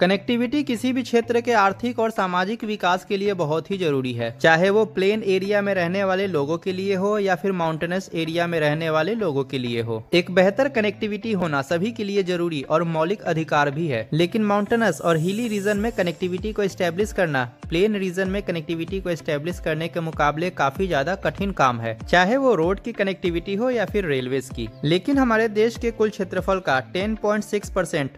connectivity किसी भी क्षेत्र के आर्थिक और सामाजिक विकास के लिए बहुत ही जरूरी है चाहे वो प्लेन एरिया में रहने वाले लोगों के लिए हो या फिर माउंटेनस एरिया में रहने वाले लोगों के लिए हो एक बेहतर कनेक्टिविटी होना सभी के लिए जरूरी और मौलिक अधिकार भी है लेकिन माउंटेनस और हिली रीजन में कनेक्टिविटी को स्टेब्लिश करना प्लेन रीजन में कनेक्टिविटी को स्टेब्लिश करने के मुकाबले काफी ज्यादा कठिन काम है चाहे वो रोड की कनेक्टिविटी हो या फिर रेलवे की लेकिन हमारे देश के कुल क्षेत्रफल का टेन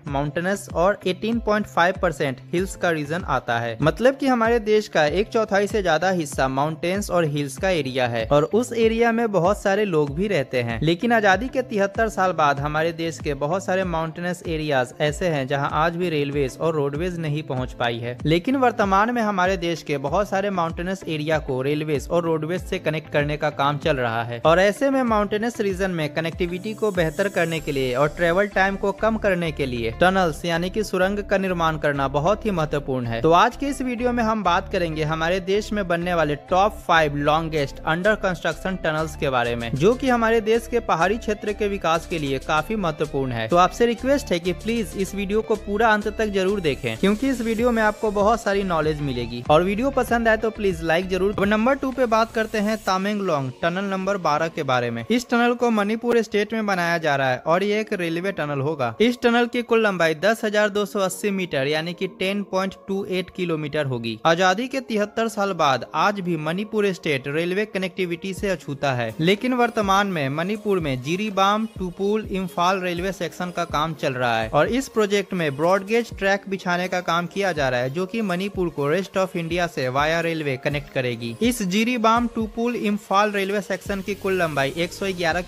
माउंटेनस और एटीन 5 परसेंट हिल्स का रीजन आता है मतलब कि हमारे देश का एक चौथाई से ज्यादा हिस्सा माउंटेन्स और हिल्स का एरिया है और उस एरिया में बहुत सारे लोग भी रहते हैं लेकिन आजादी के तिहत्तर साल बाद हमारे देश के बहुत सारे माउंटेनस एरियाज ऐसे हैं जहां आज भी रेलवे और रोडवेज नहीं पहुंच पाई है लेकिन वर्तमान में हमारे देश के बहुत सारे माउंटेनस एरिया को रेलवे और रोडवेज से कनेक्ट करने का काम चल रहा है और ऐसे में माउंटेनस रीजन में कनेक्टिविटी को बेहतर करने के लिए और ट्रेवल टाइम को कम करने के लिए टनल्स यानी की सुरंग का निर्माण निर्माण करना बहुत ही महत्वपूर्ण है तो आज के इस वीडियो में हम बात करेंगे हमारे देश में बनने वाले top five longest under construction tunnels के बारे में जो की हमारे देश के पहाड़ी क्षेत्र के विकास के लिए काफी महत्वपूर्ण है तो आपसे रिक्वेस्ट है की प्लीज इस वीडियो को पूरा अंत तक जरूर देखे क्यूँकी इस वीडियो में आपको बहुत सारी नॉलेज मिलेगी और वीडियो पसंद आए तो प्लीज लाइक जरूर अब नंबर टू पे बात करते हैं तामेंगलोंग टनल नंबर बारह के बारे में इस टनल को मणिपुर स्टेट में बनाया जा रहा है और ये एक रेलवे टनल होगा इस टनल की कुल लंबाई दस हजार दो सौ अस्सी मीटर किलोमीटर यानी कि 10.28 किलोमीटर होगी आजादी के तिहत्तर साल बाद आज भी मणिपुर स्टेट रेलवे कनेक्टिविटी से अछूता है लेकिन वर्तमान में मणिपुर में जीरीबाम टूपुल इम्फाल रेलवे सेक्शन का काम चल रहा है और इस प्रोजेक्ट में ब्रॉडगेज ट्रैक बिछाने का काम किया जा रहा है जो की मणिपुर को रेस्ट ऑफ इंडिया ऐसी वाया रेलवे कनेक्ट करेगी इस जीरीबाम टूपुल इम्फाल रेलवे सेक्शन की कुल लंबाई एक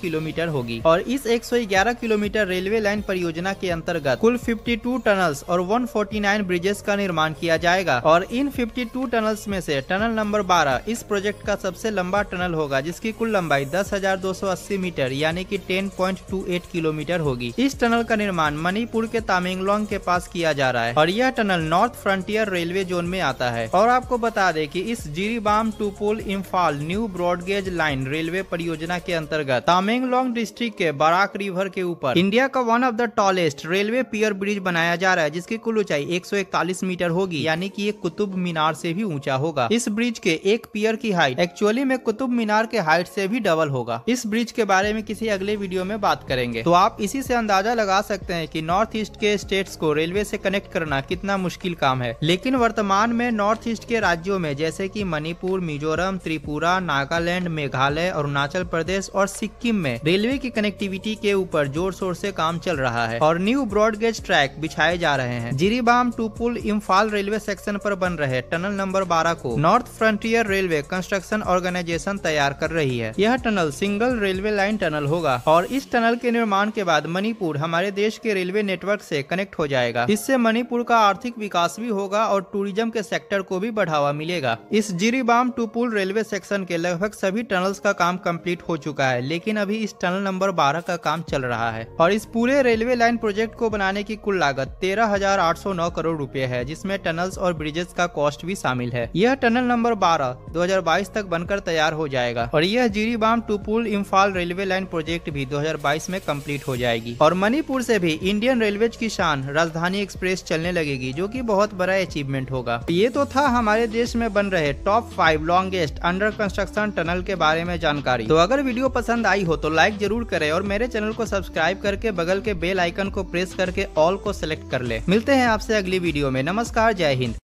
किलोमीटर होगी और इस 111 किलोमीटर रेलवे लाइन परियोजना के अंतर्गत कुल 52 टनल्स और 149 ब्रिजेस का निर्माण किया जाएगा और इन 52 टनल्स में से टनल नंबर 12 इस प्रोजेक्ट का सबसे लंबा टनल होगा जिसकी कुल लंबाई 10,280 मीटर यानी कि 10.28 किलोमीटर होगी इस टनल का निर्माण मणिपुर के तामेंगलोंग के पास किया जा रहा है और यह tunnel north frontier railway zone में आता है और आपको बता दें की इस Jiribam Tupul Imphal new broad gauge line railway परियोजना के अंतर्गत तामेंगलोंग डिस्ट्रिक्ट के बराक रिवर के ऊपर इंडिया का one of the tallest railway pier bridge बनाया जा रहा है जिसकी कुल कुल ऊंचाई 141 मीटर होगी यानी कि ये कुतुब मीनार से भी ऊंचा होगा इस ब्रिज के एक पियर की हाइट एक्चुअली में कुतुब मीनार के हाइट से भी डबल होगा इस ब्रिज के बारे में किसी अगले वीडियो में बात करेंगे तो आप इसी से अंदाजा लगा सकते हैं कि नॉर्थ ईस्ट के स्टेट्स को रेलवे से कनेक्ट करना कितना मुश्किल काम है लेकिन वर्तमान में नॉर्थ ईस्ट के राज्यों में जैसे की मणिपुर मिजोरम त्रिपुरा नागालैंड मेघालय अरुणाचल प्रदेश और सिक्किम में रेलवे की कनेक्टिविटी के ऊपर जोर शोर से काम चल रहा है और न्यू ब्रॉडगेज ट्रैक बिछाए जा रहे हैं Jiribam Tupul Imphal railway section पर बन रहे टनल नंबर 12 को north frontier railway construction organisation तैयार कर रही है यह tunnel single railway line tunnel होगा और इस टनल के निर्माण के बाद मणिपुर हमारे देश के रेलवे नेटवर्क से कनेक्ट हो जाएगा इससे मणिपुर का आर्थिक विकास भी होगा और टूरिज्म के सेक्टर को भी बढ़ावा मिलेगा इस Jiribam Tupul railway section के लगभग सभी टनल्स का काम कंप्लीट हो चुका है लेकिन अभी इस टनल नंबर 12 का काम चल रहा है और इस पूरे रेलवे लाइन प्रोजेक्ट को बनाने की कुल लागत तेरह हजार आठ 809 करोड़ रुपए है जिसमें टनल्स और ब्रिजेस का कॉस्ट भी शामिल है यह टनल नंबर 12 2022 तक बनकर तैयार हो जाएगा और यह Jiribam Tupul Imphal railway line project भी 2022 में कम्प्लीट हो जाएगी और मणिपुर से भी इंडियन रेलवे की शान राजधानी एक्सप्रेस चलने लगेगी जो की बहुत बड़ा अचीवमेंट होगा ये तो था हमारे देश में बन रहे top five longest under construction tunnel के बारे में जानकारी तो अगर वीडियो पसंद आई हो तो लाइक जरूर करें और मेरे चैनल को सब्सक्राइब करके बगल के बेल आइकन को प्रेस करके ऑल को सिलेक्ट कर ले मिलते हैं आपसे अगली वीडियो में नमस्कार जय हिंद